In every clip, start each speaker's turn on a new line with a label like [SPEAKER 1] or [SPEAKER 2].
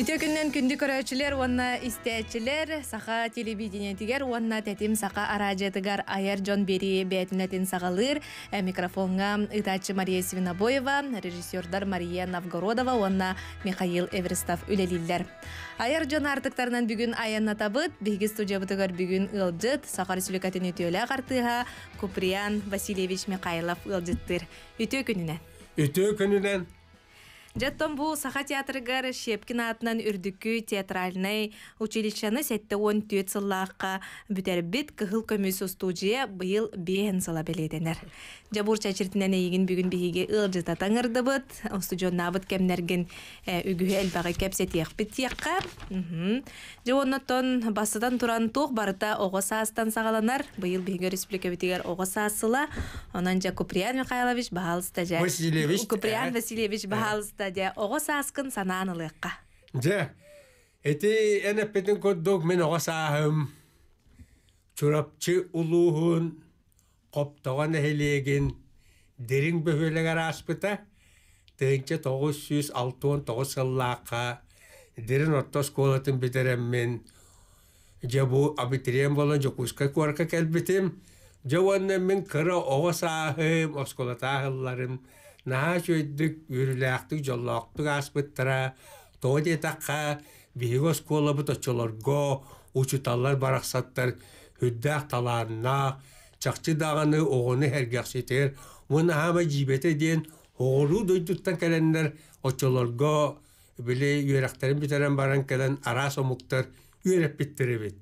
[SPEAKER 1] Үтө күннен күнді көрәчілер, онна істәчілер, сақа телевидениетигер онна тәтім сақа аражетігар айар жон бери бәтінәтін сағалыр. Микрофонға ұтачы Мария Свинобоева, режиссердар Мария Навгородова, онна Михаил Эверстав үлелілдер. Айар жон артықтарынан бүгін аянна табыт, беге студия бұтығар бүгін ұлджыт, сақар сүлікәтін өтеулі қартыға Куприян Васильевич Михайлов ұлджыттыр. Үтө күнінен.
[SPEAKER 2] Үтө күнінен.
[SPEAKER 1] Жаттон бу саха театрыгар Шепкин атынан үрдүкү театральный училищаны сетте он түйет сыллааққа бүтербит кыхыл көмүсі студия быйыл бейін сала беледенер. Жабур чачертінен эйигин бүгін бейге ылжыта таңырдыбыт, студион набыт кемнерген үгүе әлбағы кепсет еқпіт басыдан туран тоқ барыта ого саастан сагаланар. быйыл бейге республика бітігер ого саасыла, Анан жа Куприан Михайлович Бахалыста жа. Куприан э. Васильевич Бахалыста де оғо сааскын санаан ылыаққа
[SPEAKER 2] же эти энеппитин көрдүк мен ого саахым чурапчы улуухун коптогон эхилиэгин дерин бөһүөлегер ааспыта тогуз жүз алтыон тогуз ыллаакка дерин отто жабу абитириен болон жокуска куарка келбитим жауаннен мен кыра оға саахым наһаа сөйдүк үрүлээхтик жоллооктук ааспыттара тоодие такка бихигос куолабыт очолорго учуталлар барақсаттар хүддээх талаарнаах чахчы даганы огону хергекситер муна хама жибете диэн оору дойдуттан келеннер очолорго биле үйректерин битерен баран келен ара сомуктар үйреппиттеребит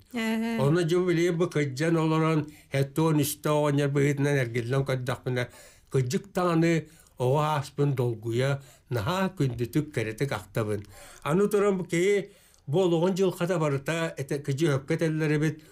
[SPEAKER 2] оны жо биле бы кыджан олорон хеттон истооонер быытынан эргиллон коддахпына кыджык таңаны оға аспын долгуя наха күндүтүк керетек актабын. Ану турам кей болуғын жыл қата барыта әті кіжі өпкетелері бет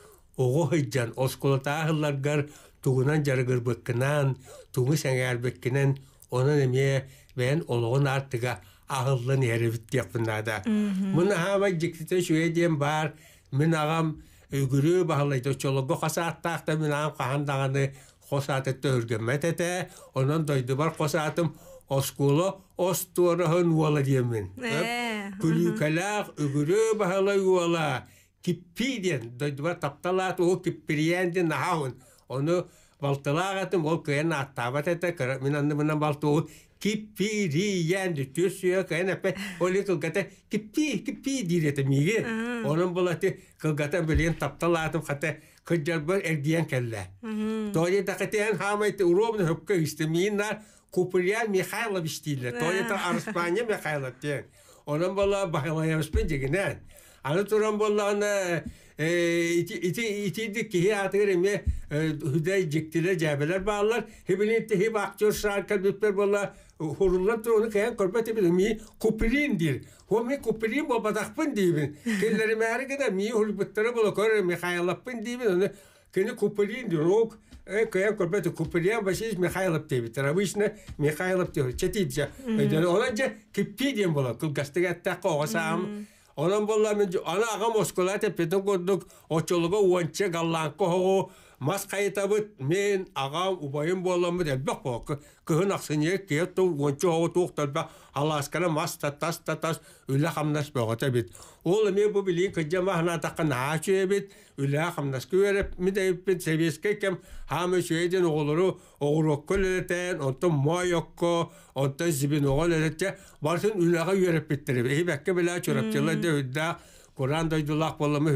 [SPEAKER 2] оғы хыджан осколата ағыларғар туғынан жарығыр бөккінан, туғы сәңәр бөккінен, оны неме бән олығын артыға ағылын әребіт депінада. Мұны хама жіктіте шуеден бар, мен ағам үгүрі бағылайды, чолығы қаса аттақты мен ағам қағандағаны хосаты төргөмметете, онан дойду бар хосатым оскуло ос туорахын уола диемин. Күлүкалаах бағалы бахалай уола. Киппиден дойду бар тапталаты, о киппириенден нахауын. Оны балтылаагатым ол кыен аттабатете, мен анны мынан балты ол киппириян төсүө кайын аппе оле кылгата киппи киппи дирете миге. Онын болаты кылгата билен тапталаатым хата хыджарбар эргиян кәлле. Тоя дакатиян хамайты уровны хыпка висты. Миннар Куприян Михайлович дилле. Э. Тоя та Арспания Михайлович дилле. Онан бала Бахилай Арспания дилле. Аны туран бала аны Ee, iti iti itidik ki he hatır emme hüday ciktiler cebeler bağlar hebelin tehi bakçor şarkı bitper bolla e, horullar onu kayan korbet ebedi mi kuprindir ho mi kuprin bo badakpın diyibin kelleri meri kadar mi hulbutları bolla korre mi hayalapın diyibin onu kendi kuprindir ok e, kayan korbeti kuprindir başı hiç Mikhailov diye bitir. Bu işine Mikhailov diyor. Çetiydi ya. Onunca kipi diyen bolla. Kılgastı gatta koğasam. Hmm. Onun bolla ана ağam oskolate petin kurduk. Oçoluga uançe мас мен агам убайым боламы делбек болку кыһын аксыне кет ончу хову туухталба аласкара мас татас хамнас богота бит ол мен бу билин таққан бит үлэ хамнас күвереп мидейппит себеске кем хам өчөйден көл огуроккол отты моокко барсын боламы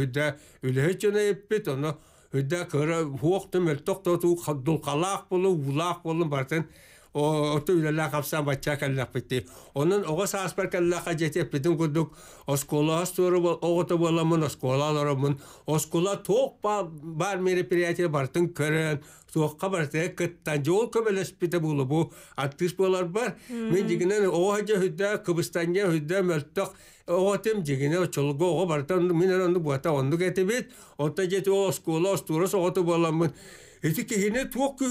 [SPEAKER 2] өйдә көрө хуоктым өлтөк тоту болу улақ болу бартын оту үлэллэ Оның оға кэллэхпитти онун ого сааспар жетеп жетеппитин курдук осколаас тууру бол огото боламын оскола лоромун оскола тоқ бар мероприятие бартын көрөн туокка барте кыттан жол көбелеспите булубу аттыш болар бар мен дигинен ого же хүддэ кыбыстанге хүддэ мөлтөк Отем дегене чолго оға бартан мен анды буата онду кетебет отта жети оскола остурус ото боламын Эти кихине ағысты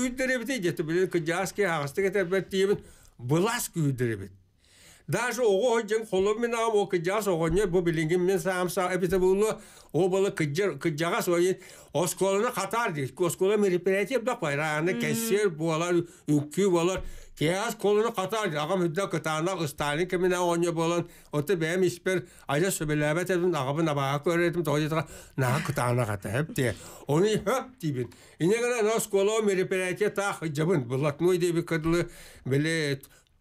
[SPEAKER 2] Даже ого хойден холумен ам о кыджас огонне бу билингим мен самса эпите булу о балы кыджар кыджагас ойын осколына катар ди. Оскола мероприятие да пайраны кессер буалар үккү болар. Кияс колуна катар ди. Ага мүддә кытана ыстаны кемине онне болан. Оты бәм испер айда сөбеләбәт эдим агабын абаға көрәтим тоҗетра на кытана ката ди Оны хөп дибин. Инегәнә оскола мероприятие та хыҗыбын булатмый диби кыдлы билет.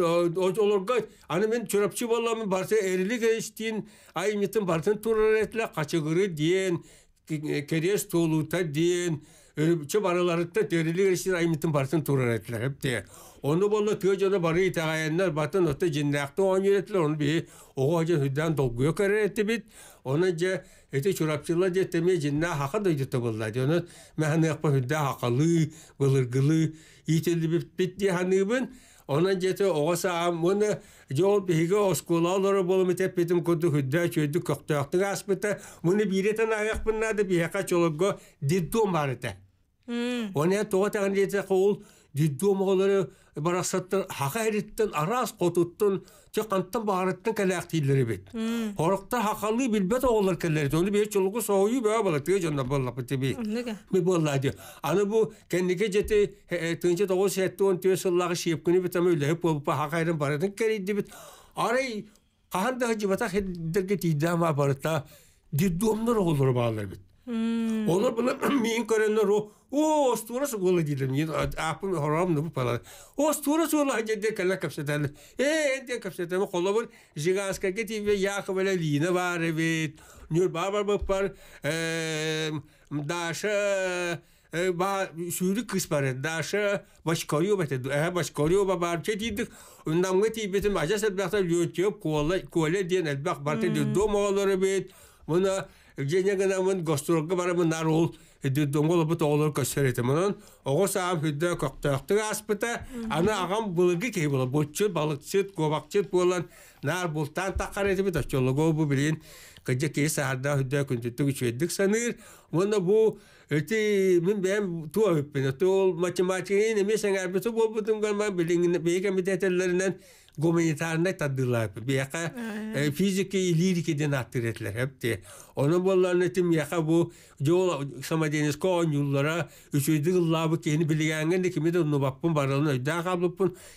[SPEAKER 2] anne hani ben олорга аны мен чорапчы баламын барса эрилик эштин айымытын бартын тураретле качыгыры диен кереш толута диен өрүпчө бараларытта терилик эштин turar бартын hep diye. Onu bolla tüyocana barı itağayanlar batın otta cinnakta on yönetler onu bir oğu hoca hüddan dolguya karar etti bit. Onunca eti çorapçılar diye temiye cinna haka duydu tabullar diye. Onu mehane yakpa hüddan hakalı, bılırgılı, itildi bit diye hanıbın. Онан жеті оғаса амын жол биге оскула олары болымы теппетім көді хүдді көді көқтөқтің аспыта. Мұны бейретен аяқ бұннады бияқа диддом барыты.
[SPEAKER 3] Оны
[SPEAKER 2] тағын жеті диддом олары барасаттан хака эриттен араас котуттун же канттан баарыттан калаак тийилери бит хорукта хакалы билбет оголор келерит оны бе чулгу соою бе бала тыге жонна боллапы теби ми болла ди аны бу кеннике жети тынчы тогуз сетти он төөс ыллагы шиепкүнү бит ама үлэхип болупа хакайрын барытын керейди бит арай каханда жыбата хеддерге тийдама барыта диддомнор оголор баалар бит onlar bunu min karenler o o osturası gola dilim yine Haram haramdı bu para. O osturası ola hacı de kala kapsatan. E de kapsatan kolabın jigaska geti ve ya böyle line var evet. Nur Baba babar bakpar daşa ba sürü kısparı daşa başkarıyor bete eh başkarıyor baba barçe dedik ondan geti bizim acasa bakta yötüp kola kola diyen bak barte de domaları bit buna Женегана мын гостурга барамын нар ул дүддоңгол бут олор мунун ого саам хүддө көктөктү аспыта аны агам былыгы кей бола боччу балыкчы кобакчы болан нар бултан таккар этибит очолого бу билин кыжы кей сахарда хүддө күнтүттүк үчөйдүк мен гуманитарный таддылар бияка э, физика и лирикеден аттыретлер хепте оны болларны тим яка бу жол лабы кени ну баппын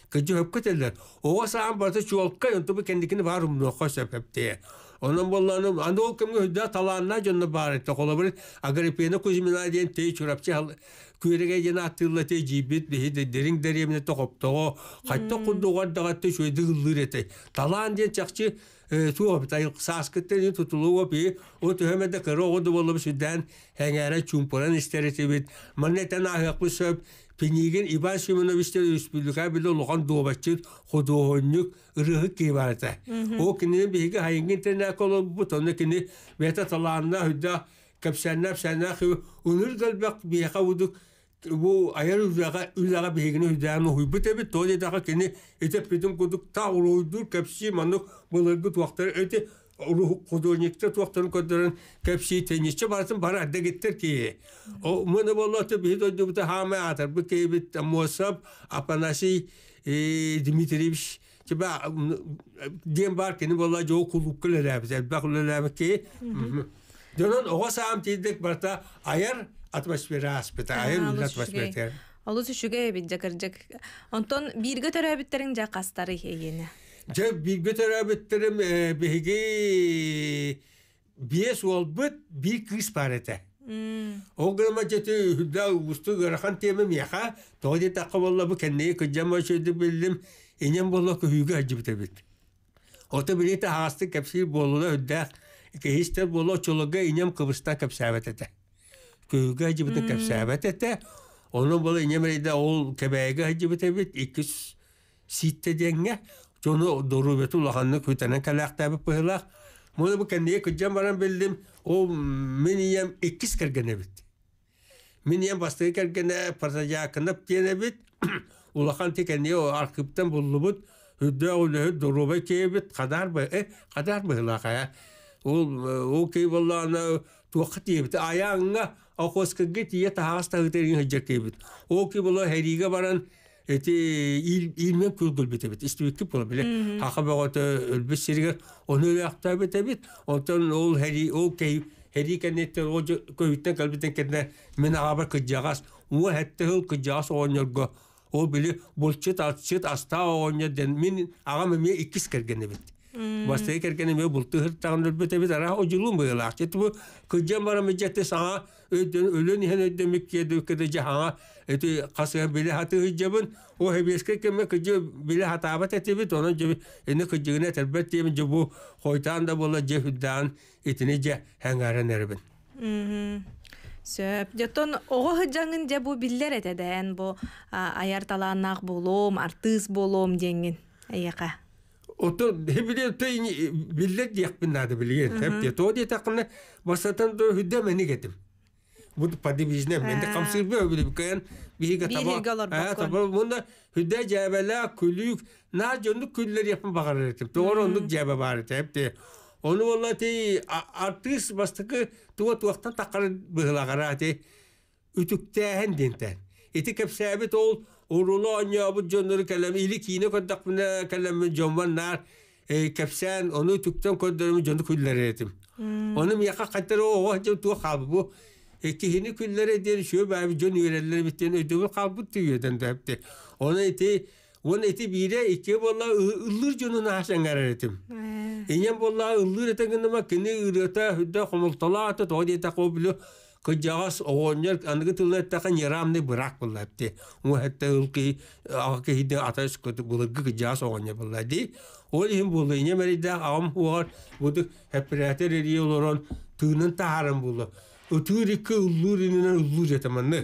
[SPEAKER 2] кыжы хөп кетелер ого саан чуолка Onun ол andol kimge hüdda talanna бар bari ta kolabır Agripina Kuzmina diyen tey çurapçı күреге жена аттылла те жибит беде дерин деревне тохоптого хатта кудуга дагатта шөйди гылдыр эте талан ден чакчы туоп тай би от хемеде кырогоду болуп сүдән хәңәре бит маннетен сөп Пенигин Иван Семеновичтер республика биле улуган дуобаччы худуоннюк ырыхы кибарата. О кине биге хайынгын тена коло бутонны кине бета таланна хүддә кепсәннә псәннә хи уныр гөлбәк биха удук бу аяр үзәгә үзәгә бигене үзәгәне хуйбыты бит тоди дага кине итеп битен кудук тауруйдур кепси манук булыр бит вакытлар өте рух художникте тохтан көдөрөн кепси тениче барсын бара дегиттер ки о мына болоту бидо дубта хаме атар бу кейбит мосап апанасий дмитриевич тиба дем бар кини бола жоо кулуп келеребиз элбак улеребики дөнөн ого саам тийдик барта аяр атмосфера аспита аяр атмосфера
[SPEAKER 1] Олус үшүгэ эбит жакыржак. Онтон бирге төрөбүттөрүн жакастары эйени.
[SPEAKER 2] በተራበትርም ብህጊ биэс уолбыт бир кыыс бар этэ Ограма жети хүдда усту гарахан темем яха тоди таққа болла бу кенне күджама шөйді білдім инем болла күйге ажып тебит. Ота билета хасты кепси болула хүдда кеистер болла чолога инем кыбыстан кепсәбет эте. Күйге ажып те кепсәбет эте. Оның бола инем рейде ол кебәйге ажып тебит 200 ситте денге Çoğunu doğrubeti ulağanını kütenen kalaq tabip pıhılaq. Bunu bu белдем о baran bildim. O miniyem ikiz kergene bit. Miniyem bastığı kergene partaja akınıp diyene bit. Ulağan tekendiye бит Ул кей аяңға ақосқыға тие тағас тағытырын хыджа кейбіт. баран эти илме күлгүл битебит истибикки була биле хака богото өлбүс сиригер ону өлөакта битебит онтон ол хери ол кей хери кенеттер ол көбүттен калбитен кенде мен абар кыджагас уа хетте ол кыджагас ооньорго ол биле булчыт атчыт аста ооньор ден мен агам мен иккис кергене бит бастыга кергене эме бултыгыр тагын өлбүтебит ара ожулум быгылаак жети бу кыджан бара мижетте сага өйдөн өлөн иһен өйдөмүк киэди кэдэ жаһаңа эти хасыган биле хаты хыджабын о хебеске кеме кыжы биле хатабат этибит онон жеби эни кыжыгына тербет тием жобу хойтан да бола же хүддан итини же хәңәрен
[SPEAKER 3] эрбин
[SPEAKER 1] сөп жотон ого хыджаңын же бу биллер этеден бу аяр талаанак болом артыс болом деңин эйека
[SPEAKER 2] Оту хебиде тейни биллер диякпин нады билген. Хепте то дитакны басатан до хүддә мені кетим. bu da padi bizne ben de kamsır bir böyle bir kayan bir higa taba. Bir galar bak. taba bunda hüdde cebela küllük nar jöndük külleri yapma bakar etip. Doğru onduk cebe bari hep de. Onu valla te artist bastıkı tuva tuaktan takar bıhla karate. Ütükten dinten. İtik hep sabit ol. Orulu anya bu jönleri kalem ilik yine kodak buna kalem jönvan nar. Kepsen onu tükten kodlarımı jöndük külleri etip. Onu miyaka katır o oh jöntuk bu ikihini küllere derişiyor. Bari can yüreller bittiğini ödümü kalbut diyordan da hepti. Ona eti Onun eti bire iki bolla ıllır cönün haşan garar etim. İnyan bolla ıllır eten gınıma kini ırıta hüdde homultala atı toğdi ete kobilu kıcağız oğunlar anıgı tılına ettakan yaramını bırak bolla hepti. O hatta ılkı ağakı hidde ataş kutu bulgı kıcağız oğunlar bolla di. O lihim buldu inyan meride ağam huar budu hep rehater eriye oloron tığının taharın buldu. Ütürikki ullurinen ullur yetemanne.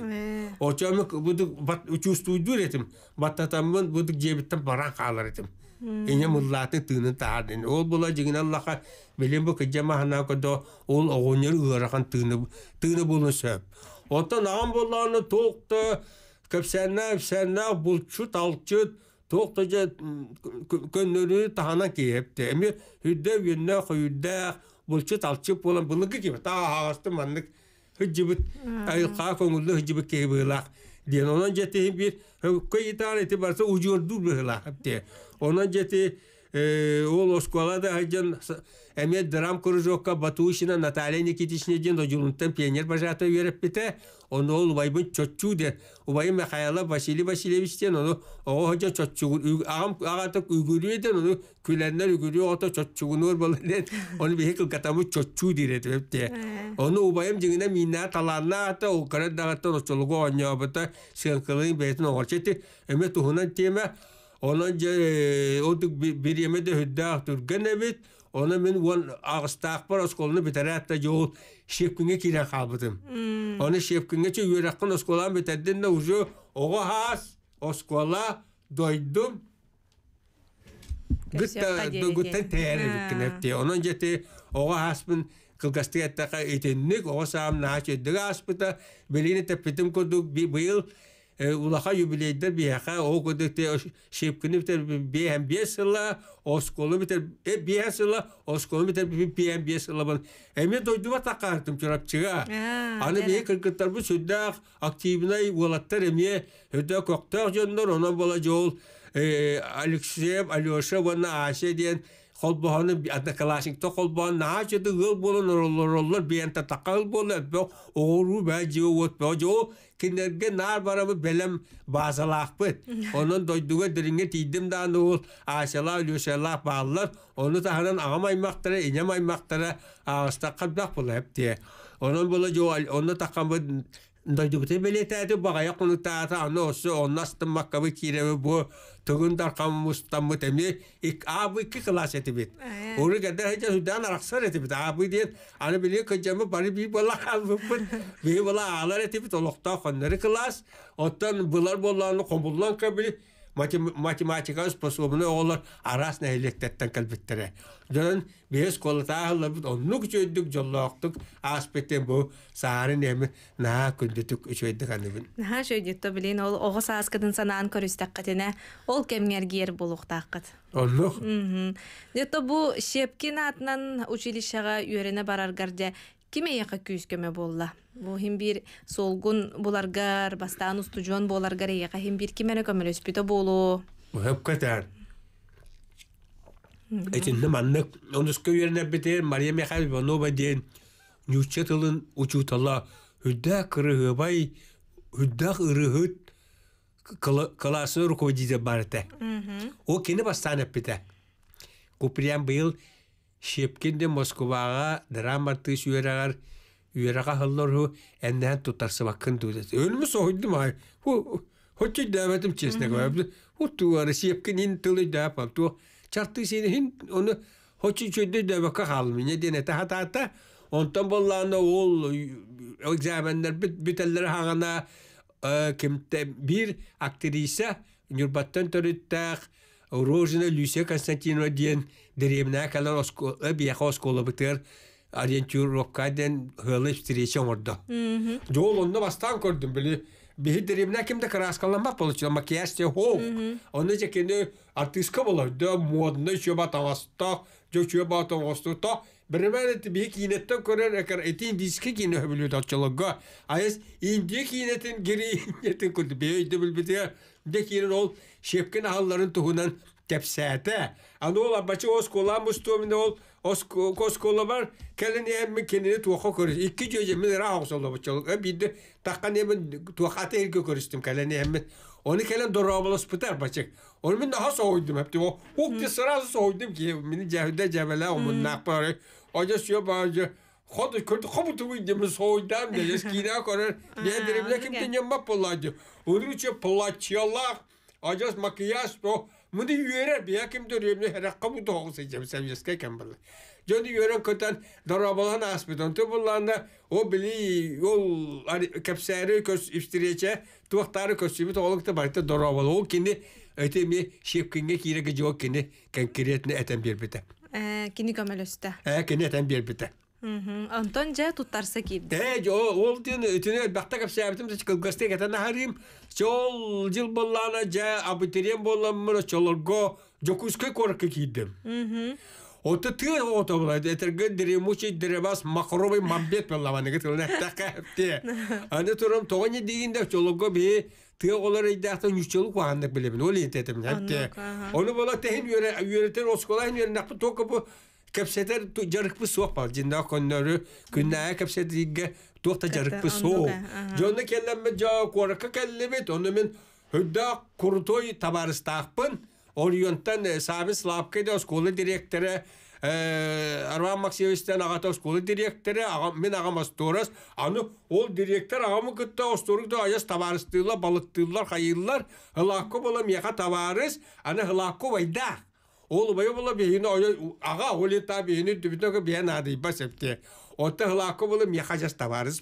[SPEAKER 2] Oçamık buduk bat uçustu udur yetim. Battatamın buduk cebitten paran kalır yetim. Hmm. Ene mullatın tığının tahardın. Ol bula jigin Allah'a bilen bu kıcama hana kodo ol oğunyer ırakan tığını bulçu talçı bolan bılıkı gibi ta ağastı manlık hıcıbıt ayılka kongullü hıcıbıt kebılak Diye onun jeti bir köy itaar eti varsa ucur dur bıhılak diye onun jeti Э, ол осколада айдан әме драм кружокка батушина наталья никитичне ден дожулунтан пионер бажата беріп бите оны ол байбын чотчу де убайы махаяла василий васильевичтен оны ого хожа чоччугун агам агатык үгүрүү ден оны күләннәр үгүрүү ото чоччугун ор болы оны бехикл катаму чоччу ә. оны убайым жиңине минна таланна ата ол карат дагаттан очолугу оньобыта сыгынкылын бетин оңорчети эме тухунан теме Onun otuk birime de hüddak turgan evet. Ona men won ağıstak bar oskolunu biterat da yol şepkinge kiren kalbıdım. Onu şepkinge çö yürekkin oskolan biterdin de uju oğa has oskola doydum. teyere Onun улаха юбилейдер бияха о көдекте шепкіні бітер бейхем бесіла осколы бітер э бесла осколы бітер бейхем бесла бан эме дойдува такартым чурап чыга аны бей кыркыттар бу сүддах активный волаттар эме өдө көктөк жоннор оно бола жол Алексеев, Алеша, Вана, Ася ден холбоһону ата калашникто холбоһон наачыты ыл болон роллороллор биэнте такал болу эппе оору баа жио уотпо жоо кинерге нар барабы белем базалаахпыт онон дойдуга дириңе тийдим дааны ол аачала үлүшалаах бааллар ону таханан агам аймактара инем аймактара ағыстаккарбак болу эптие онон боло жоо онно такканбы дойдугуты белетээди багая кунутаата аны осы оннастын маккабы киреби бу тугун даркам мустаммыт эми ик абы ки кылас еді уру кедер судан абы аны бары бола бола оттан былар болланы математика способны олар арас нәйлектеттен кәлбеттере. Жонын бес колытағылы бұд онны күчөйдік жоллоқтық аспеттен бұл сары немі на күндетік үшөйдік аныбын.
[SPEAKER 1] Наға жөйдетті білейін ол оғыс асқыдын санаан көрістік қатына ол кемгергер болуқтақ қат. Оннық? Дето бұл Шепкин атынан училищаға үйеріне бараргарде киме яка күйүскөмө болла бу хим бир солгун буларгар бастаан жон боларгар яка хим бир кимене көмөлөспүтө болу
[SPEAKER 2] хөпкөтөр Этинне маннык онускө үйерне бите Мария Михайловна ден нюче тылын учутала хүддә кырыгыбай хүддә ырыгыт классы руководитель барыты. О кені бастан әппіті. куприян бұйыл Шепкенде Москваға драма артыс үйерағар, үйераға хыллар ху, әндән тұтарсы бақын дудет. Өлімі соғыдым ай, хотчы дәбәтім чесіне көбді, ху туары шепкен ин тылы дәпам, ту чарты сені хин, оны хотчы чөйді дәбәкі қалмыне дене тахатата, онтан болланы ол экзаменлер бүтәллер хағана, э, кімте бір актриса, нүрбаттан төріттәқ, Рожина Люсия Константинова ден деревна калар э, бияха оскола бытыр ориентировка ден хылы встреча орды. Жол онна бастан көрдім білі. Бихи деревна кімді краскаланмақ получила, макияж те хоу. Оны жекені артистка болар, да модны шөба таваста, жо шөба тавастута. Бірімен әті бихи кейнеттен көрер, әкір әті индийскі кейні өбілі датчылыға. Айыз, инди кейнетін гері инетін көрді, бейді білбіде Dekirin ol şepkin halların tuhunan tepsete. Anı ol abaçı os kolan mustumine ol os kos kola var. Kelini emmi kendini tuha körüs. İki cüce min rahok sola bıçalık. E bir de takkan emin tuhakata ilgi körüstüm kelini emmi. Onu kelen doramlı spıtar bacık. Onu min daha soğuydum hep de o. Oh, oh, Hukti sırası soğuydum ki. Mini cehde cebele o mun nakbarı. Oca suya bağırca. خودش کرد خوب تو وید من سویدم نه یس کینا کرد نه دریم لکم تنیم ما پلادی اونو چه پلاتیالله Acas makiyas o bunu yörer bir hakim dönüyorum ne rakka bu doğru seçeceğim sen yeske kembalı. Jadi yören köten darabalan aspidon tu bulanda o bili yol hani kapsayarı kös iftiriyece tuvatarı kösümü de olukta barıta darabalı o kendi ötemi şefkinge kire gıcı o kendi kankiriyetini eten bir bite.
[SPEAKER 1] Kini gömelöste.
[SPEAKER 2] E, kini eten bir bite.
[SPEAKER 1] Онтон жа туттарса Э,
[SPEAKER 2] ол тен үтүнө бакта кап жыл боллана жа абитириен болламын чолорго жокускө Оты ты ота булай, этерге дире мучи бас макробы мамбет боллаваны кетилне така хепте. Аны турам тогоне ты олар бола тен кепсетер жарыкпы суох бал жинда коннору күннәе кепсетигге туохта жарыкпы суох жонна келлемме жоо коракка келлебит ону мен хүдда куртой табарыстаақпын Орионтан э, Сами Славкайда школы директоры э, Арван Максимовичтен ағата директору директоры мен ағам асторас аны ол директор ағамы күтті асторыгда аяс табарыстыйлар балыттыйлар хайыллар хылакко болом меха табарыс аны хылакко вайдах ол бай бола аға ол та бейін дүбітөк бейін дей ба септе отта хлако бола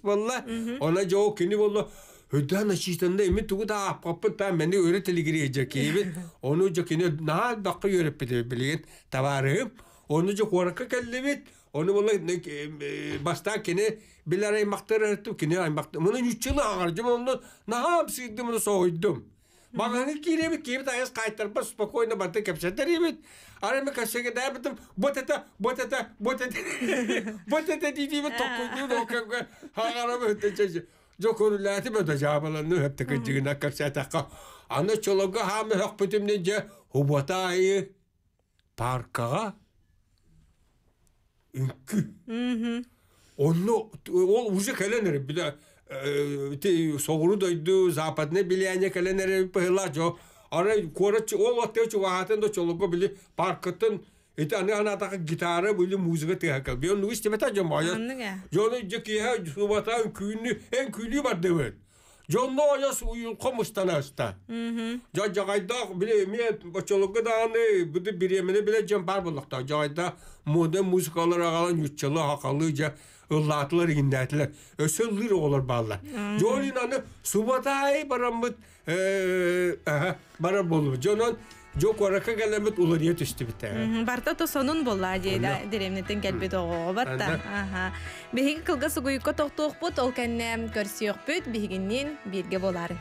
[SPEAKER 2] болла она жоо кини болла Hüda naşistanda emi tuğu da apapı ah, da meni öyle teligiri edecek gibi. Бағаны керемет кебит аяз бір спокойно барты кепшетер емет. Ары вот это, вот это, вот это, вот это дейдейбит, бөді өптігі үнкі. ол согуру дойду западное билияние каленере пыла жо ары короче ол оттечу вахатын до чолого били паркатын Ити аны ана тақа гитара били музыка тыга кал. Бен ну исте бета жом ая. Жоны жеки ха субата күйүнү эн күйлүү бар дебет. Жонно ая суюн комуштана аста.
[SPEAKER 1] Жа
[SPEAKER 2] жагайда биле мен бочолугу да аны буду биремине биле жем бар булдыкта. Жагайда мода музыкалар агалан үтчөлө хакалы жа ұллатылыр ендәтілер, өсілдір олар балла. Жол инаны субатай барам э, ага, барам болу бұд, жонан, Жо қорақа улар ятышты бит.
[SPEAKER 1] Барта то сонун болла дейди. Деремнеттен келбей тоо барта. Аха. кылга кылгасы гүйкө тоқтоқ бут, ол кенне көрсөйөк бит, бигиннен бирге болар.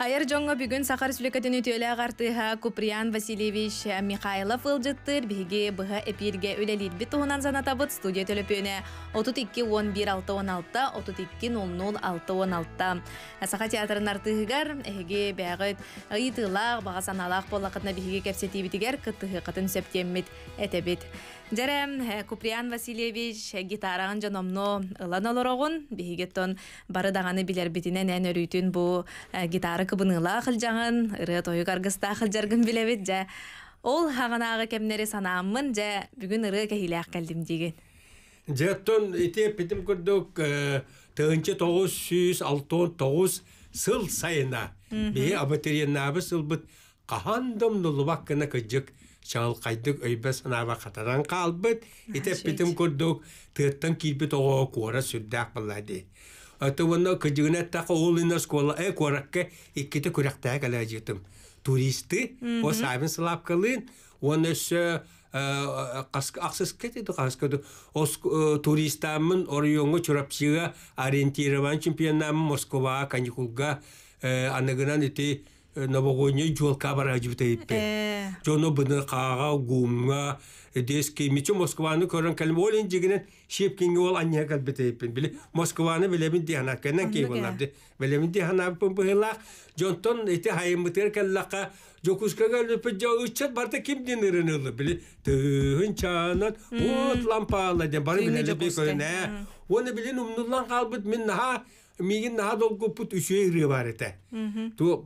[SPEAKER 1] Айыр жоңго бүгін Сақар Сүлекетін өтөлі ағартыға Куприян Василевич, Михайлов ұлжыттыр бігі бұғы эпирге өлелер бі тұғынан занатабыт студия төліпөне 32 11 616 16 32 00 616 16 Саха театрын артығығар, әге бәғыт ұйтылақ, бағасаналақ болақытына біге кәпсетей бітігер күттіғы қытын сөптеммет әтәбет. Дәрем э, Куприян Васильевич э, гитараган жаномно ылан э, олорогун бигетон бары даганы билербитинен эн өрүйтүн бу гитара жаңын кылжаган ыры тою каргыста кылжаргын билебит жа ол хаганагы кемнери санааммын же бүгүн ыры кехилеак келдим деген
[SPEAKER 2] жеттон итеп битим көрдік тыгынчы тогуз жүз алтон тогуз сыл сайына бии сыл Qahandam nulubak kana kajjik çağıl kaydık öybe sanaba kataran kalbıt. İtep bitim kurduk. Tığıttan школа Оны ақсыз кетеді Ос туристамын Э, новогодний жол баражы битейппе. Жоно э. бұны қаға, гумға, дески, мечо Москваны көрін кәлмолин дегенен шепкенге ол анне кәл битейппен. Біле, Москваны білемін дияна, кәнен кей боларды. Білемін дияна бұн бұғылақ, жонтон еті хайымытыр кәллақа, жокушка кәліпі жау үшчат барда кем денірін ұлы. Біле, түгін чанын, от лампалы, ден бары білелі бей көріне. Оны білен ұмнылан қалбыт, мен наға мигин наха долгу пут үчөй ырыы бар эте ту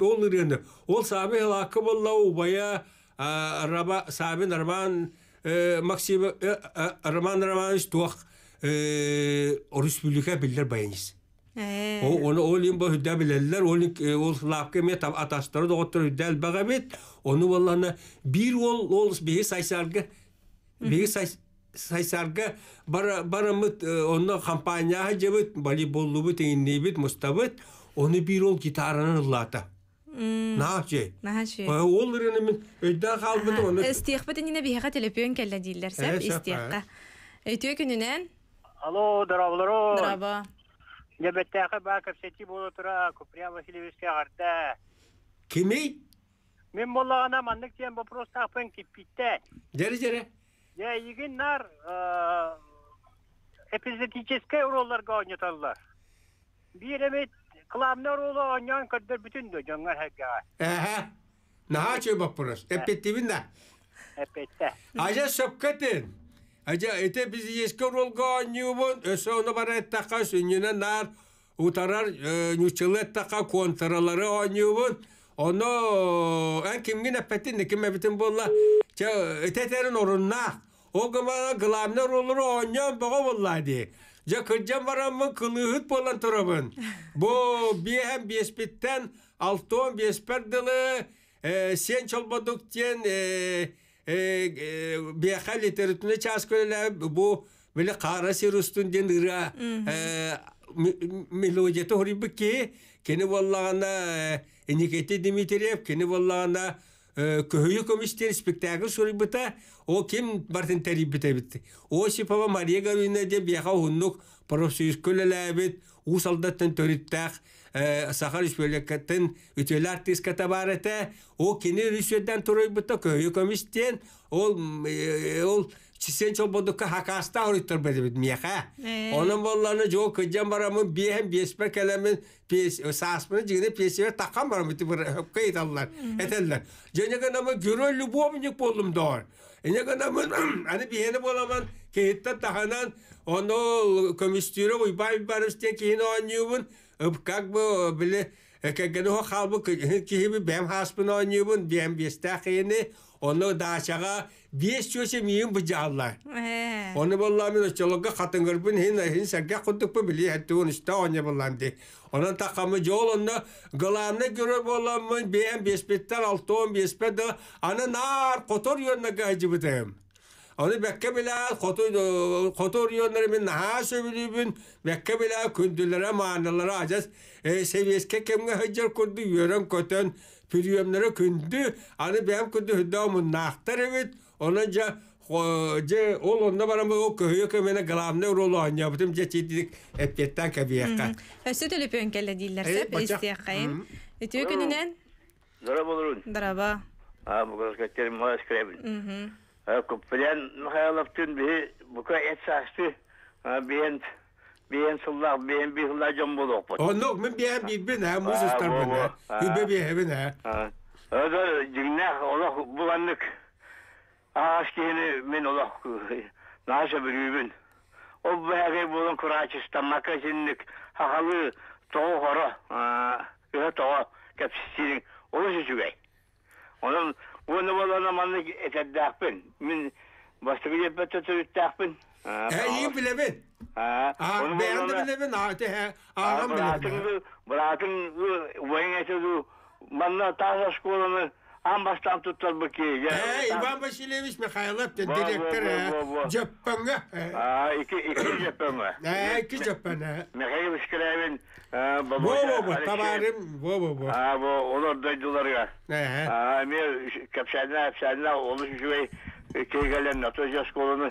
[SPEAKER 2] ол ырыыны ол сааби хылаакы болла убая раба саабин роман э, максим э, э, роман романович туах республика биллер баянис
[SPEAKER 3] оны
[SPEAKER 2] ол им хүддә биләләр ол ол лапка ме там аташтыры доктор дәл багабет оны болланы бир ол ол беги сайсарга беги сайсарга сайсарга бара бара мы э, онно компания жебит волейболлу бит инни бит муставит они бир ол гитараны лата
[SPEAKER 1] Нахче. Нахче. Ол
[SPEAKER 2] ирене мен өйдө калбыды оны.
[SPEAKER 1] Эстех бит инне бехат эле пен келле дийлер сеп э, эстехка. Эйтүе күнүнөн.
[SPEAKER 3] Алло, дараблоро. Дараба. Небеттеха бакыр сети болу тура Куприян Васильевичке агарда. Кими? Мен болла гана мандык деген вопрос тапын кип битте. iyi günler. Эпизодический
[SPEAKER 2] уролларга ойнаталар. Bir emet kılamlar oğlu oynayan kadar bütün dönemler hep ya. Ehe. Naha çöbap burası. Epettimin de. Epette. Aca söpketin. Aca ete bizi yeski rolga oynuyorun. Öse onu bana ettaka sünnüne nar. Utarar e, nüçülü ettaka kontraları oynuyorun. Onu en kimgin epetin de kim epetin bunla. Öteterin orunna. Hogama glamlar olur onyan baga vallahi. Jakırcan varamın kılığıt bolan turabın. Bu bir hem bespitten altı on besper dılı e, sen çalmadık diyen e, e, e, bir hal literatürüne çasköyler bu böyle kara sirüstün diyen ıra e, melodiyeti horibik ki kene vallağına e, Niketi Dimitriyev kene vallağına көйі көмістер спектакль бұта, о кем бартын тәрибіте бітті. Осипова Мария Гаруина де бияқа ұғыннық профсоюз көлеләбіт, усалдаттын төриттәқ, э, сахар үшбөлеккәттін үтелі артиската барыты, о кені рүсөдден тұрайбыта көйі көмістен, ол чисен чо бодука хакаста оритор бедебит мияха. Онун болланы жоо кыджан барамын биэм беспе келемин пес саспыны жигине песеве таккан барам бит бир хөпкейт аллар. Этеллер. Жөнөгөн ама гөрө любовник болдум доор. Энегөн ама аны биэни боламан кейтте таханан оно комиссиюре уйбай барыстен кейин онюбун как бы биле Кәгәне халбы киһиби бәм хаспын онюбун бәм бестә хыйны onu daşaga beş çöşe miyim bu cağlar. Onu bolla min oçologga katın gırbın hin hin serge kuttuk bu bili hatta onu işte onu bollan di. Onun takamı jol onda galamne görür bollan mı beğen beş betten altı on beş bedde ana nar kotor yönüne gaycı bıdım. Onu bekke bila kotor kotor yönleri min ha söbülübün bekke bila kündülere manalara acaz. E seviyes kekemge hıcır kurdu yören kötön. Пирюемнера күнді, аны бәм күнді хүддауымын нақтар өвіт, оны жа же ол онда барам ол көйө көмене гламны ролоан яптым же читик
[SPEAKER 3] эптеттен кабиякка.
[SPEAKER 1] Өсөт эле пөнкеле диллер сеп истиякайын. Өтө күнүнөн.
[SPEAKER 3] Дараба олорун. Дараба. А бугас кетер мас кребин. Мм. А куплян Михайлов түн би бука эт сашты. А биент bien sulla bien bihla jombulok po. Oh no, men
[SPEAKER 2] bien bibin ha muz istar ben ha. Hibe bi hevin ha.
[SPEAKER 3] Öde jigna olok bulanlık. Ağaç gene men olok. Naşa bir übün. O bege bulun kuraçistan makasinlik. Hakalı toğu horo. Öde toğu kapsisirin. Onu gay. Onun bunu bulana manlık etedakbin. Min başta bir yapıp tutup etedakbin. Ha iyi bilemin. ಬೇಡ
[SPEAKER 2] ah, ben
[SPEAKER 3] de ವಯಂಗಸದು ಮನ್ನ Ben de ambas tantu talbaki. He, İvan Vasilyeviç Mikhailov de direktör he. Cephenge. Ha, iki iki cephenge. He, iki cephenge. Mikhail Şkrevin baba. Bo bo bo, tabarim bo bo bo. Ha, bu olur şey, daydılar ya. He. Ha, mi kapşadına kapşadına olmuş şey kegelen NATO Jaskolu'nu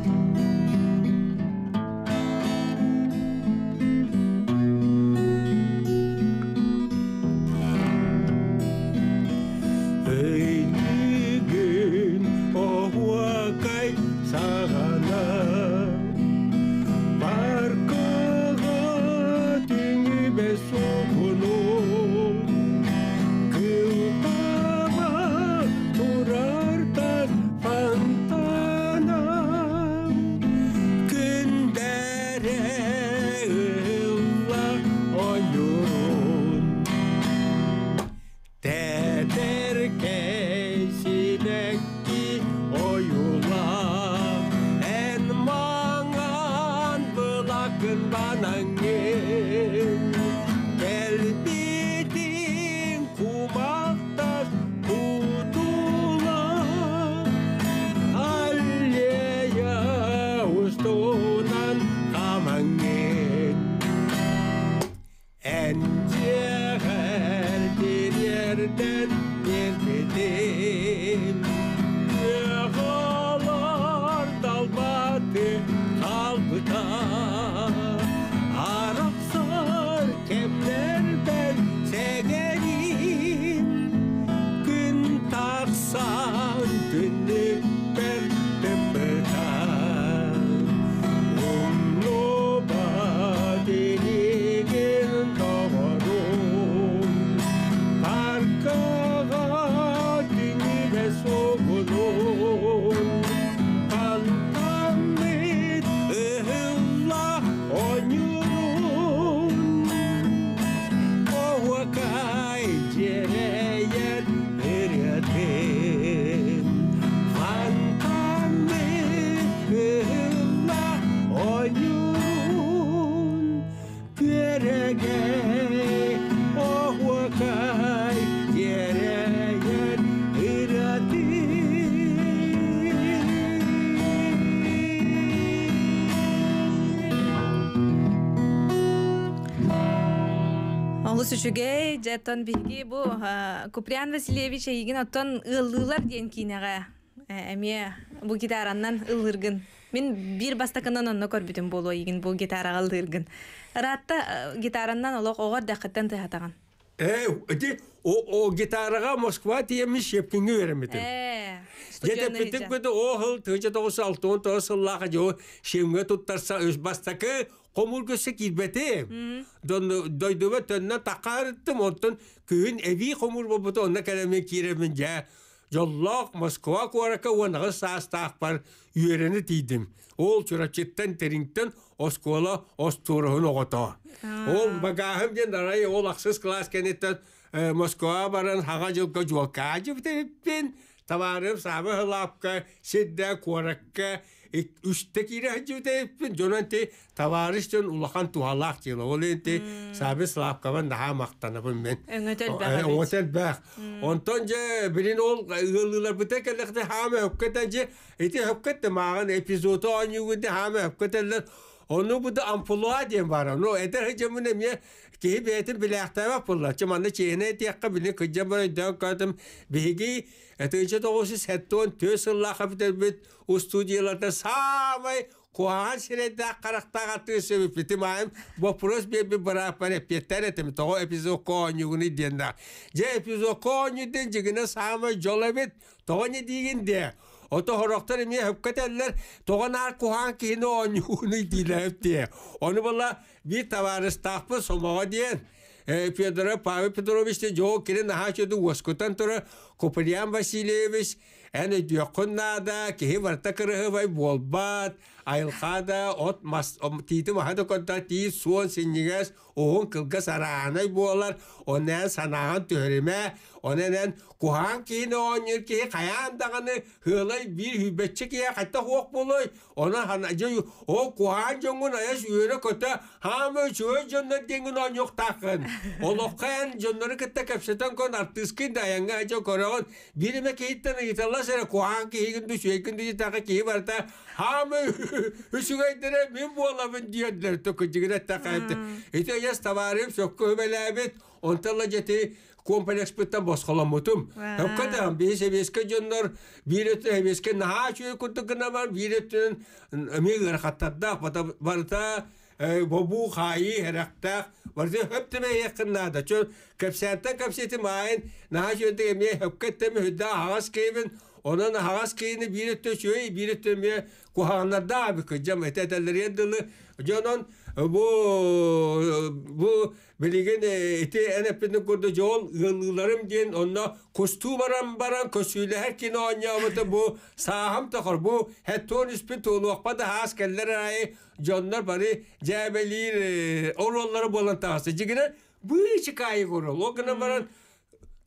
[SPEAKER 1] улус үчүгэй жеттон биги бу куприян васильевич эгин оттон ыллыылар диэн кинега э, эмие бу гитаранан ыллыргын мен бир бастакынан онно көрбүтүм боло эгин бу гитарага ыллыргын ыраатта э, гитаранан олок оор дакыттан тыйхатаган
[SPEAKER 2] эти о гитараға москва тиемиш шепкинге беремитим жетепитик э, беди о хыл тыжа тогуз алтон тогуз ыллака жоо шемге туттарса өз бастакы Komur göse kirbeti. Don doyduğu tönne takarttım otun köyün evi komur bobutu onna kalemi kiremin ya. Москва Moskva kuaraka wanağı saastak bar yüereni Ол Ol çuraçetten teringten oskola osturuhun Ол Ol bagahım jen arayı ol aksız klas kenetten e, Moskva üstteki rajute jonante tavariş jon ulakan tuhalak jelo olente hmm. sabe slap kaban daha maktana bun men
[SPEAKER 1] e, otel
[SPEAKER 2] bak hmm. Onu bu da ampulla diyen var. No eder ne mi? ki beyetin bile var pulla. Çamanla çeyne et yakka bilin kıcca bana dön kadın bilgi etece doğusu setton tösülla kapitol bit o stüdyolarda samay Kuhan şirede karakta katı sebi ayım. Bu pros bir bir bırak bana yeter etim. Toho epizo konyu gini diyenda. Je epizo konyu den jigine sama jolabit. Toğu ne diyen diye. Ото хорохтар имне хөпкәтәлләр тоганар кухан кине онюны диләп тие. Оны була би товарищ тахпы сомага диен. Федора Павел Петрович те жоо кире нахачуду воскутан тура Куприян Васильевич, әне дүйөкүн нада, кихи кырыгы бай болбат, айылхада от тиити махада котта тии суон синнигес уун кылга сарааной буолар онен санаган төреме оненен кухан кийин оонир кии каяан даганы хыылай бир хүбетчи кие кайта хуок болой хана ханажы о кухан жоңун аяс үйөрө көтө хамы чөө жоннор деңин оонюк такын олоккаян жоннору кытта кепсетен кон артыскин даянга ажо корогон бириме кейттен ыйталла сере кухан кийигинду сүйекинду житака кии барта хамы үсүгәйдере мен буалабын диэдлер төкүдигине тахайты. Ите яс табарым сөккө хөбеләбит, онтала жети комплекс биттен босқаламутум. Хөккәдәм бесе беске җоннор, бирете беске наха чөй күтүгенә бар, биретен мегер хаттадда, пота бобу хаи хәрәктәк, барзе хөптеме якыннада. Чө кепсәтә кепсәтә майын, кебен, Onun hagas kini bir şöyle bir tömye kuhanlar da bir kıcam eteteller yendilı. Jonon e, bu e, bu bilgin eti enepini kurdu joğul yıllarım diyen onunla kostu baran baran kosuyla her kini onyamıdı bu saham takar bu hetton ispin tuğlu akpada has keller ayı jonlar bari cebelir e, orolları bolan tahası. Cigine bu işi kayı kurul. O gına baran hmm.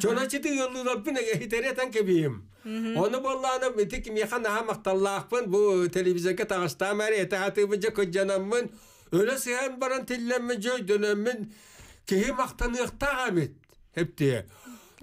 [SPEAKER 1] Чолачыты ыллыларпын
[SPEAKER 2] хитеретен кебиим. Оны болланы тик механ аха макталлаахпын бу телевизорга тагыстаам ари этахатыбыжа көджанаммын. Өлө сыхан баран тилленмин жойдөнөммүн. Кихи мактаныктагамит. Хепте.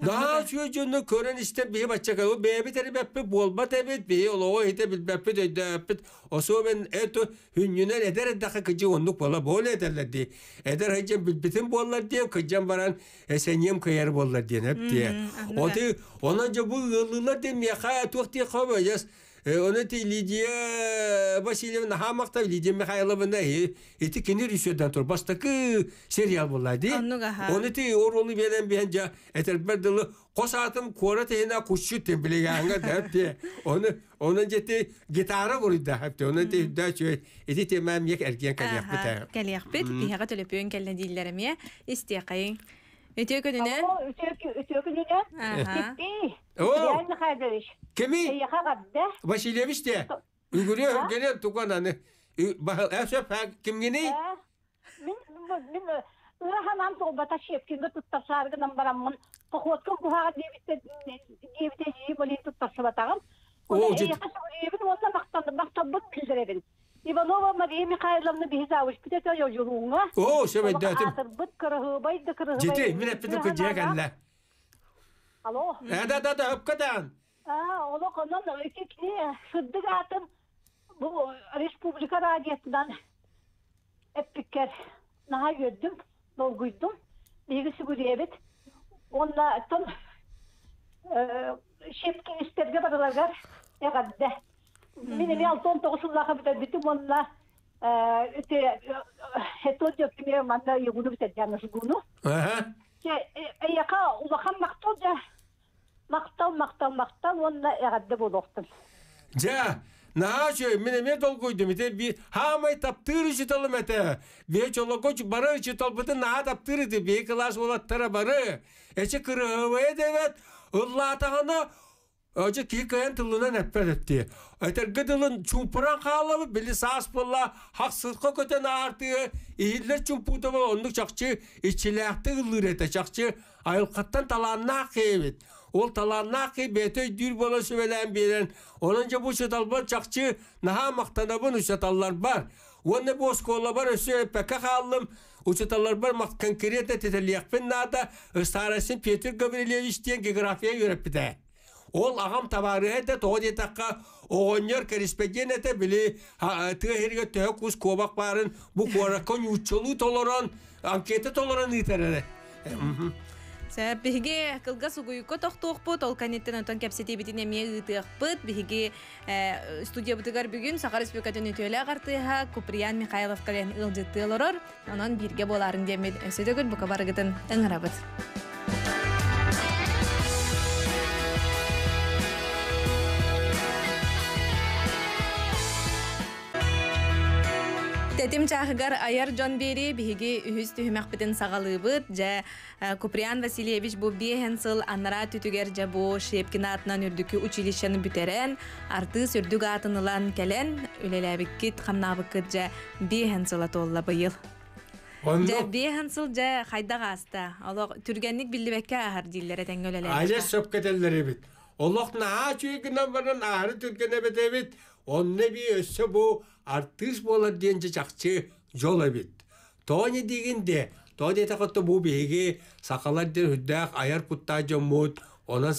[SPEAKER 2] Daha çocuğunu kören işte bir başka o bebi teri beppe bolma tebet bir ola o hite bil beppe de beppe o so ben eto hünyüne eder daha kıcı onluk bola bol ederler diye. Eder hacem bil bitin bollar diye kıcam baran esenyem kıyar bollar diye hep diye. O de onunca bu yıllılar demeye hayat vakti kabayız. Э, Оны ты Лидия Васильевна хамақтап, Лидия Михайловна эти кенер үсөдөн тур. Бастакы сериал болады. Оны ты оролы белен бен жа қос атым кора тегена кучу Оны onun jeti gitara
[SPEAKER 1] Ütüyor gününe? Oo, ütüyor,
[SPEAKER 4] ütüyor gününe. Gitti. Oo. Yani kardeş. Иванова Мария Михайловна Бизавыш, питата я журуңа. О, шева дәтем. Бит кырыгы, байд кырыгы. Жете, мен әппетем көҗәгә гәнлә. Алло. Ә да
[SPEAKER 2] да да, хөпкәдән.
[SPEAKER 4] А, ола коннан да ике кне, сыддык атым. Бу республика радиятынан эппикер. Наһа йөрдем, долгуйдым. Бигесе гүрәбет. Онда тон э, шепкин истергә бараларга ягадда. мен эми алтон тогузуллаха бүтө бүтүм онна өтө хетон жок эми манда югуну бүтө жанышгуну эяка улахан мактал жа мактал мактал мактал онна эгадде болоктум
[SPEAKER 2] жа Наачо, мен эме толгойдум ите би хамай таптыры ичи толум эте. Бе чолокоч бары ичи толпыты таптыры таптыр ите бе кылаш тара бары. Эче кырыгы девет. Улла атагана Öce kikayen tılına nefret etti. Öter gıdılın çumpuran kalıbı bili sağız bolla köten artığı ihiller çumpuda ve onluk çakçı içilahti ılır ete çakçı ayılkattan talanına bu наха çakçı naha maktanabın uçatallar var. бос бар мақ Петр ол ағам табарыһете тоғо диэтаққа оғоннер корреспондент эте били ә, тыаһирге төһө кус куобак баарын бу куораккон уччолуу толорон анкета толорон ыйтарере
[SPEAKER 1] Сәп биһиге кылга сугуйко тохтуохпут ол студия бүгүн Куприян Михайловка лен ылжыттыылорор бирге боларын букабарыгытын ыңырабыт тетим чагыгар аяр жон бери биги үһүс түһмәк битен сагалыбыт же э, Куприан Васильевич бу биһен сыл анара түтүгер же бу Шепкина атынан үрдүкү училищени бүтерен арты сүрдүк атынылан келен үлелебик кит хамнабык кит же биһен сыла толла быйыл Же биһен сыл хайдага аста алог түргенник билдибекке ахар диллере теңгөлеле Аяр
[SPEAKER 2] сөп кетелдери бит Олох наа чүйгүнөн барын ахары түргенебет бит, ә, бит. онны би өссө бу артыс болар дейін жақсы жол эбит тони дегенде то дете бұл бу биһиги сакалар ден хүддаах аяр кутта жоммут онан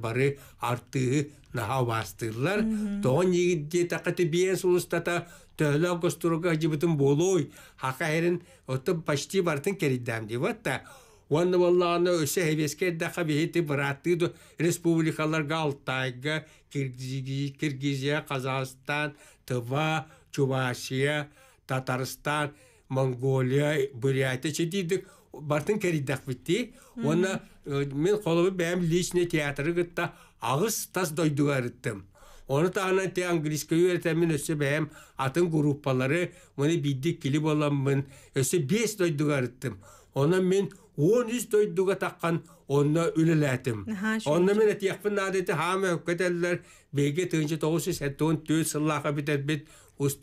[SPEAKER 2] бары артыы наға бастырлар тоон йигидде такыты бие сулустата төлө костуруга жібітін болой хака эрин отто почти бартын деп та. Уонна боллаана өсе хевеске дақа бейті бұратты республикаларға Алтайға, Киргизия, Қазақстан, Тыва, Чувашия, Татарстан, Монголия, Бурятия чедидік бартын кәридақ бітті. Оны э, мен қолыбы бәм личный театры гытта ағыс тас дойдуғарыттым. Оны тағынан те английский үйретәмін өсі бәйім атын группалары мұны биддік келіп оламын. Өсі бес дойдуғарыттым. Оны мен он үз тойдуга таққан онна үлеләтим. Онна мен тиякпын адети хама хөккәтәлләр беге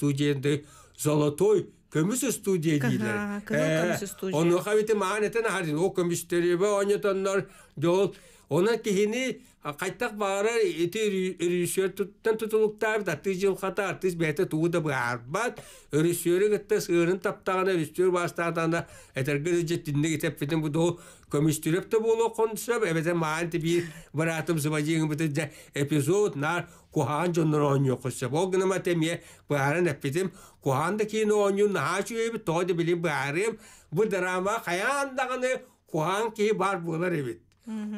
[SPEAKER 2] тынчы золотой көмүс студия дийләр. Оны жол. Она кені, кайтак баары ити режиссёртан тутулуктар таты жылката артист бэте тууда баарбат режиссёры гытта сырын таптагана бастаатанда этерге жеттинде кетеппетен да боло кондусап эбете маанти бир баратым сыбажиң бутэ эпизод нар кухан теме драма бар болар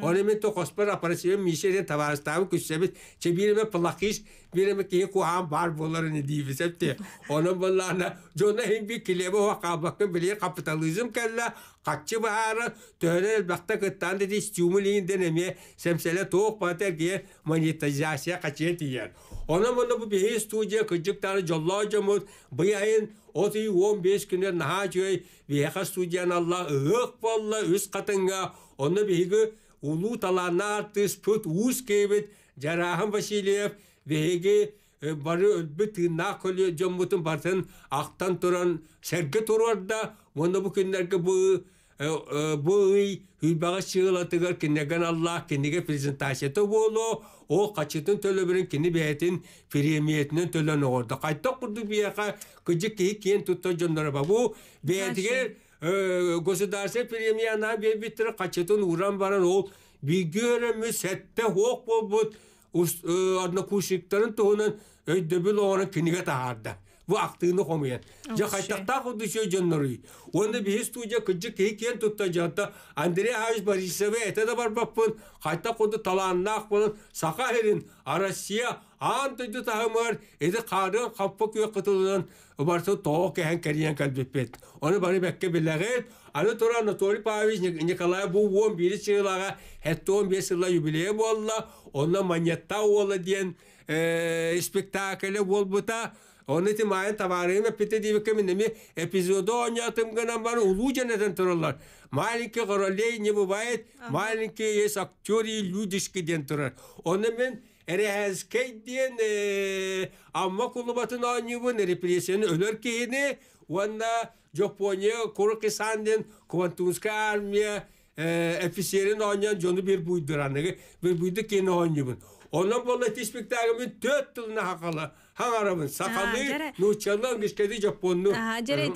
[SPEAKER 2] Оны то қоспар апарасымен мишере табарыстабы күссебіз, че биреме пылақиш, биреме кие куаан бар болар не дейбіз әпте. Оның болларына жона химби килебе вақабақын біле капитализм кәлла, қатчы баары, төнел бақта кыттанды де стимулинден эме, сәмселе тоқ патергие монетизация қачет иер. Оның бұны бұ бейі студия күджіктары жолла жомын, бұйайын Оты 15 күнер наха жөй, веха студиян Алла, ұғық болла, өз қатынға, оны бейгі улу талана артыс пут уус кейбит жарахан Васильев веге бары өлбі тыына көлі жомбутын бартын ақтан тұран сәргі тұрварда оны бұ күндерге бұй үйбаға шығылатығар кенеген Аллах кенеге презентацияты болу о қачытын төлөбірін кені бәйетін премиетінен төлөн оғырды қайта құрды бияқа күжі кейі кен тұтта жонлары государство премияна бебиттер качетун уран баран ол бигөрөмү сәтте хоқ болбут однокурсниктарын туһунан өйдөбүл ооран киниге таарда бу актыыны хомуян жа кайтакта худусе жонноруй онда бихи студия кыджы кейкен тутта жата андрей хаевич борисове эте да барбаппын кайта худу талааннаакпын сака эрин а россия аан тойду тахымар эди каарын каппа күйө кытылынан Ubarsa toğuk kehen keriyen kalbipet. Onu bana bekke billeğir. Anı tura Anatoli Pavic Nikolay bu 11 çığlağa hette 15 yılla jubileye bolla. Onunla manyetta ola diyen e, spektakle bol buta. Onu timayen tavarıyım pite diye keminimi epizodu королей не бывает, маленькие есть актеры и людишки ден турар эрехескейден амма кулубатына анюбын репрессияны өлөр кейіні онна Жапония Куркисанден Квантунская армия офицерин онян жону бир буйдураныгы бир буйду кени онюбун Онан bolla tispektagımın dört tılına hakalı. Hangarımın sakalı, nuçalın gışkedi Japonlu. Aha, jere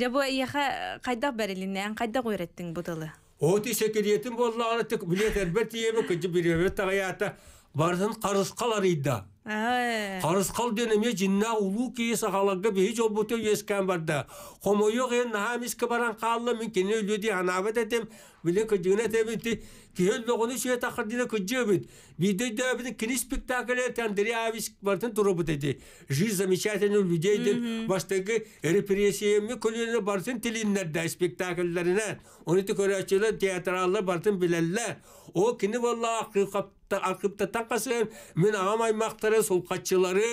[SPEAKER 1] Жабу яха кайда берилине, ан кайда үйреттиң бу дылы?
[SPEAKER 2] Оти секириетин боллагына тик билет элбетте ебе кыжы биребе тагаята бардан карыз калар идда.
[SPEAKER 1] Карыз
[SPEAKER 2] кал денеме жинна улу ки сахалага бе жол буту ескан барда. Хомоёк ен намиске баран каллы мен кене үлүди анабет этем Биле көжігіне тәбітті, күйел доғыны шүйе тақырдына көжі өбіт. Бидей дәбінің кіні спектаклі Андрей Авич бартын тұры бұт әді. Жи замечательный людейдер, баштығы репрессиями көліне бартын тілінлерді спектакльлеріне. Оны ты көрәчілі театраллы бартын біләлі. О кіні валла ақыптаттан қасығын, мен ағам аймақтары, сол қатшылары,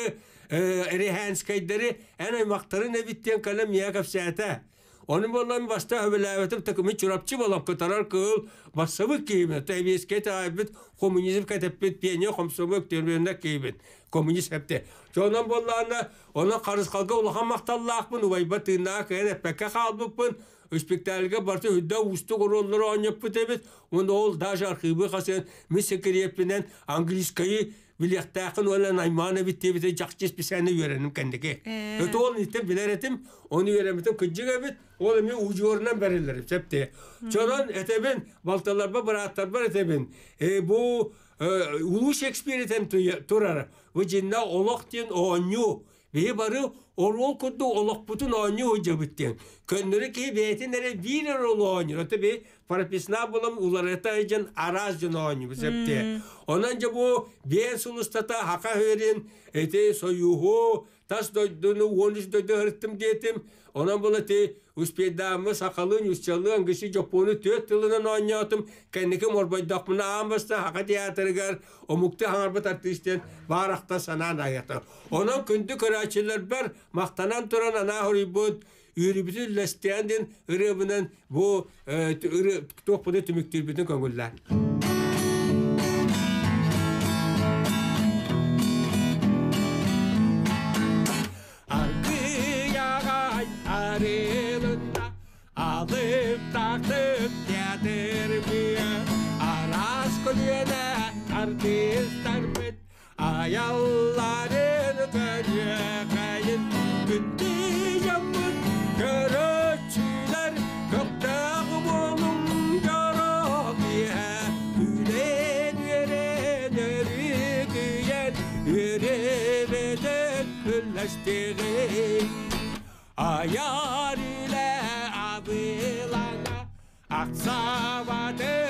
[SPEAKER 2] әрехәнскайдары, ән аймақтары нәбіттен кәлем яғап сәті. Onun bolan vasta hövelevetim takımı çurapçı bolam katarar kıl basavı kıymet. Tebiyes kete aybet komünizm katepet piyeniye komsomu öktürmeyonda kıymet. Komünist hepte. Çoğundan bollarına оны kalka pekka Bilyaqtaqın olan aymana bitti bize jakçis bir sene öğrenim kendike. Öte olun ite biler onu Ve barı orvon kuddu olak putun anı hoca bittiyen. Köndürü ki beytin nere bir hmm. bu Onanca bu beyin haka verin. Успейдамы сақалын үстелін кіші жопоны төт тылынан ойнатым. Кәнекі морбайдақмына амысты хақа театрыгар. Омукты хаңарбат артистен барақта санан аяты. Оның күнді көрәчілер бір мақтанан тұран ана хұрибуд. Үйрібіті ләстенден ұрыбынан бұ тоқпыды түміктірбітін көңілдер. hayallerin teryeğeyin Bitti yamut görüçüler Köktağ bolum görüğe Gülen veren örüğüyen Yürüveden hülleştiğin Ayar ile abilana Aksavadır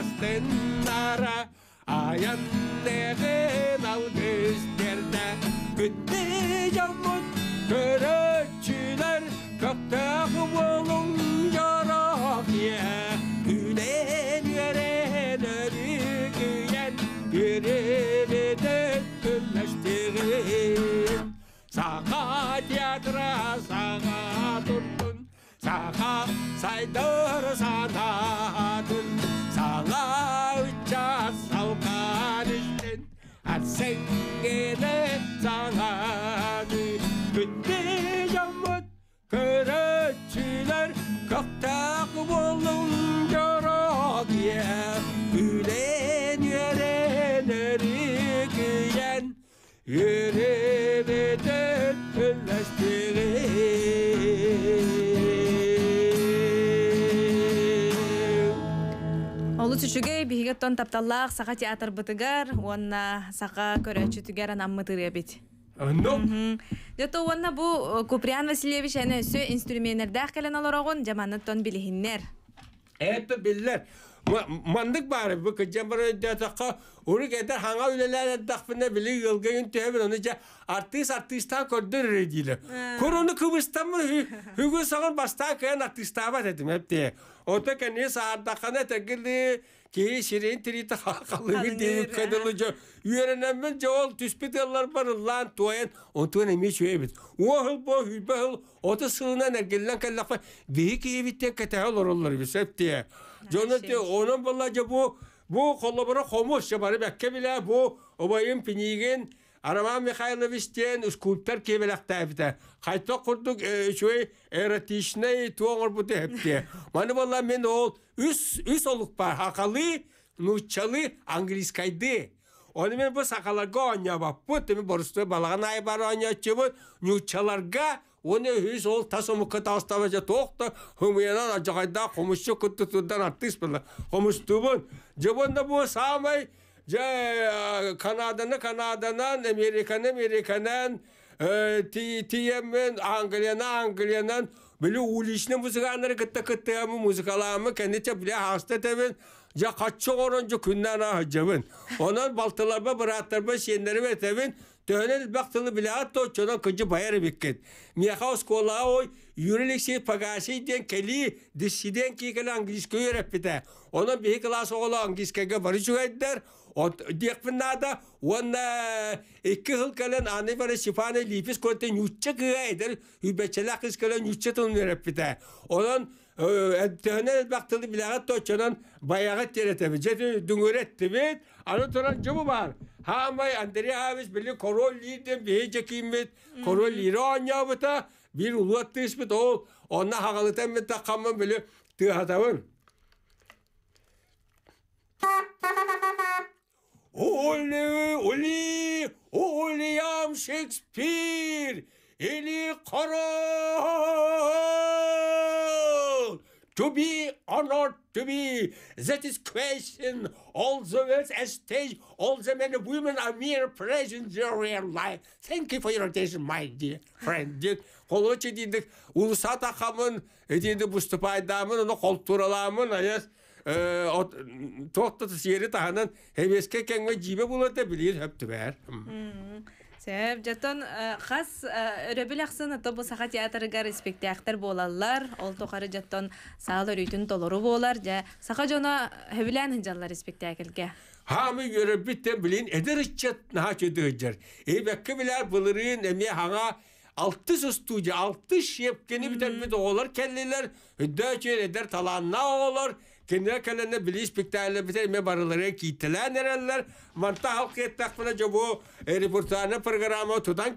[SPEAKER 2] Астын нара аяндеген ал көздерде күтті жамын көрөчүлөр көктөгү болуң жарак е күнен өрен өрүгүйен күребеден түлөштүгүн сага театра сага туртун сага сайдыр сана 생기를 상하니 그때 잘못 그렇지를 걷다고 보는 저러기에 그래 내래 내리기엔 이래되되
[SPEAKER 1] Олу чүчүгэ бихигэ тон тапталлах сага театр бытыгар, онна сага көрөө чүтүгэр анам мытыр ебит. Жото э, уонна бу э, Куприян Василевич ана сөй инструменер дах келен огон, жаманны тон билихиннер.
[SPEAKER 2] Эпто биллер, Mandık bari bu kıcam bari diyataka onu kadar hanga ülelere dakfına bile yılgı yöntü hemen onu ca artist artistan koddur rediyle. Koronu Kıbrıs'tan mı hügü sağın bastan kayan artistan var dedim hep diye. Ota saat sağırdakana tekirli ki şirin tirita hakalı diye kadılıca yörenemin cevol tüspit yıllar var lan tuayen ontuan emi çöğebit. Şey Ohıl bo hübehıl ota sığına nergillen kallakla vehik evitten katahal orulları bisep şey diye. Жонатты онан болла жабу бу бу коллобора хомус же бекке бәкке биле бу обайым пиниген Араман Михайлович тен үскүптер кебелакта бите. Кайта курдук шуй эротичный туоңор бу мен ол үс үс олық бар хақалы нучалы англискайды. Оны мен бу сакаларга ойнабаппыт, мен борустой балаган айбар ойнячыбыт, нучаларга Оны үйс ол тасымыққа жа тоқта хумыянан ажағайда қомысшы күтті тұддан аттыс білі. Қомыс түбін. Жыбында бұл самай Канаданы Канаданан, Американы Американан, тиемен Англияна, Англиянан білі улишне күтті күтті әмі музыкаламы кәнете біле хаста тебен жа қатшы орын жа күннен ахы жыбын. Онан балтыларба бұраттарба сендері бетебен Töhnel baktılı bilato çona kıncı bayarı bikket. Miyahaus kolao yürülükse şey, pagasi den keli disiden ki kela İngiliz köyü repite. Onun bir klası ola İngiliz köyü barı çüğediler. O diyekpinna da onna iki hıl kelen anı bana şifane lipis konten yutça kıya eder. Hübeçelak kız kelen yutça tılmıyor repite. Onun Töhnel e, e, baktılı bilato çonan bayağı teretemi. Cetü düngüret tibit. Anı toran cıbı var. همه اندری هاویس بلی کرول لیدیم بیه چکیم بیت کرول ایران یا بیتا bir ulat tis bit ol onna hagalıtan bit takamam bile tıhatavın. Oli oli William Shakespeare eli kara to be or not to be. That is question. All the words at stage, all the men and women are mere present in real life. Thank you for your attention, my dear friend. Дек, қол өте дейдік, ұлыса тақамын, етеді бұстып айдамын, оны қол тұраламын, аяз, э, тоқтатыс ері тағынан, әбеске кәңге жібе болады, білер өпті
[SPEAKER 1] бәр. Сәп, жатон қас э, өрөбіл э, ақсын ұтобы саға театрыға респектиақтар болалар, ол тоқары жаттон сағалар үйтін толору болар, жа саха жона хөбілән хынжалар респектиақылға.
[SPEAKER 2] Хамы өрөбітті білін әдір үшчет наға көдігіджер. Эйбәккі білер бұлырын әме хаңа алты сөз же алты шепкені бітәрмеді олар кәлілер, үдді өкер таланна олар, Кенне келене били спектакля бите ме барылары киттелән эрәлләр. Марта программа тудан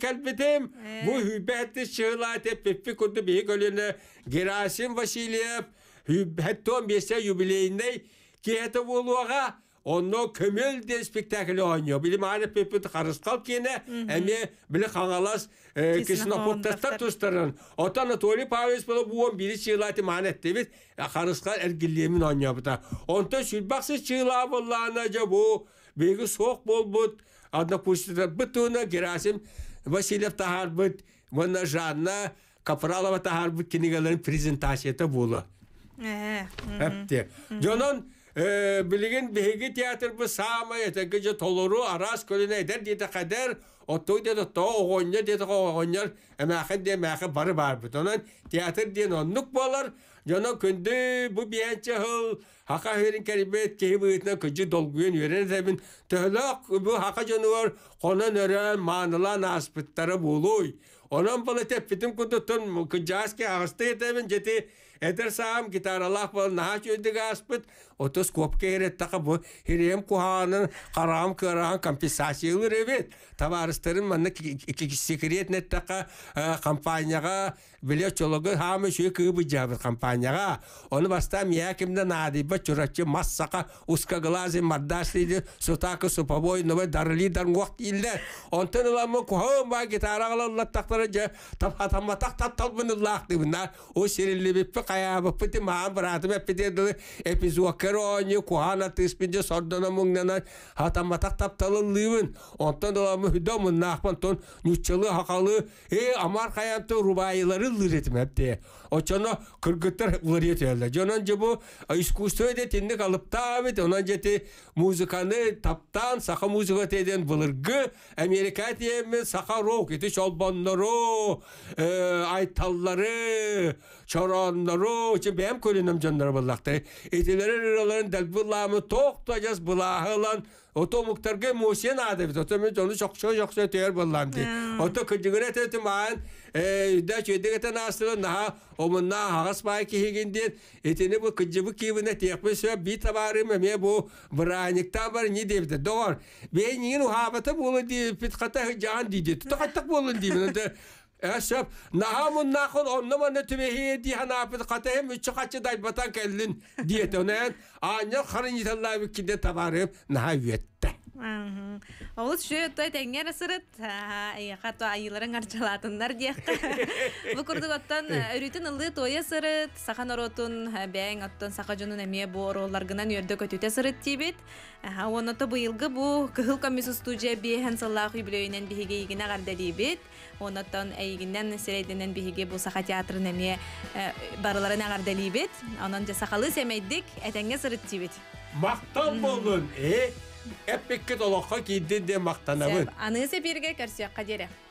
[SPEAKER 2] Герасим Васильев. онно көмөл де спектакль ойньо били маары пепет харыскал кине эми били хаңалас кисинопоптастар тустарын ото анатолий павлович боло буон били чыылати маанет дебит харыскал эргиллемин ойньобута онто сүлбаксы чыыла боллаана же бу беги соок болбут однокурсниктер бытуна герасим васильев тахар быт мына жанна капралова тахар быт кинигалерин презентацията була
[SPEAKER 1] Әпте.
[SPEAKER 2] Жонон билигин биһиги театрбы саамай этеги же толору араас көлүнө эдер диэте кадер оттуу деді то оғонне деді оғоннер эмээхи де эмээхи бары барбыт онан театр диэн оннук болар жона күндү бу биянче хыл хака херин керибет кеи быытына күджү долгуен верен эбин төлөк бу хака жонуор конон өрөн маанылан аспыттары булуй онан бала теппитим кудутун күджааски агысты этебин жети Эдер саам гитаралах бол нахач өйдігі аспыт, отыз копке ереттақа бұ херем куханын қарам көраған компенсациялыр ебет. Таварыстарын маңны секретнеттақа э, компанияға Биле чологы хамы шуй кыбы жабыр компанияға. Оны баста миякимден адиба чурачы массака уска глази маддашлиди сутакы суповой нове дарли дарнгуақт иллер. Онтын ыламы кухам ба гитара ғалалла тақтары жа тапхатамма тақтат талбыны лақты бына. О сирилли биппи қаябы пыти маан братым эпидеділі эпизуакер оңи кухана тыспинде сордана мұңнана хатамма тақтап талылыбын. Онтын ыламы хүдомын нақпан тон нючылы хақалы э амар қаямты рубайлары лыретим әпте. Очоно кыргыттар лырет әлі. Жонан жабу искусство едетіндік алып табет, онан жеті музыканы таптан, саха музыка теден бұлыргы, Америка тиеме саха рок, еті шолбонлару, айталлары, чоронлару, че бәм көлінім жонлар бұлақты. Етілері рыраларын дәл бұламы тоқтажас бұлағылан, ото муктарга мусен адып ото мен жону жокшо жокшо тер боллам ди ото кыжыгыра төтү маан да чөйдегете наастыры наха хагас бай бу кыжыбы браниктан бар не ди Эсеп нахам нахыл, онно мен түбеги ди ханафи катаем үч хачы дай батан келдин ди этенен аны харын ителлай бик табарым, табарып нахаветте.
[SPEAKER 1] Ау ул шу этой тенгер асырат. Ай хата айылларын арчалатындар дияк. Бу курдук аттан өрүтүн э. ылды тоя сырат. Сахан оротун э, бэң аттан сага жонун эме боорулар гынан өрдө көтөтө сырат тибет. Ау онуту быылгы бу кыл комиссия студия биен салахы бүлөйүнөн биге игине гардалибет. онотон эйгинен сирейдинен биһиги бул саха театрын эме барыларын аңардалиибит онон жасакалы семейдик этеңе сырыттиибит
[SPEAKER 2] мактан болун э эппекке толокко кийдин де мактанабын
[SPEAKER 1] Аныңыз сепирге көрсөкка дере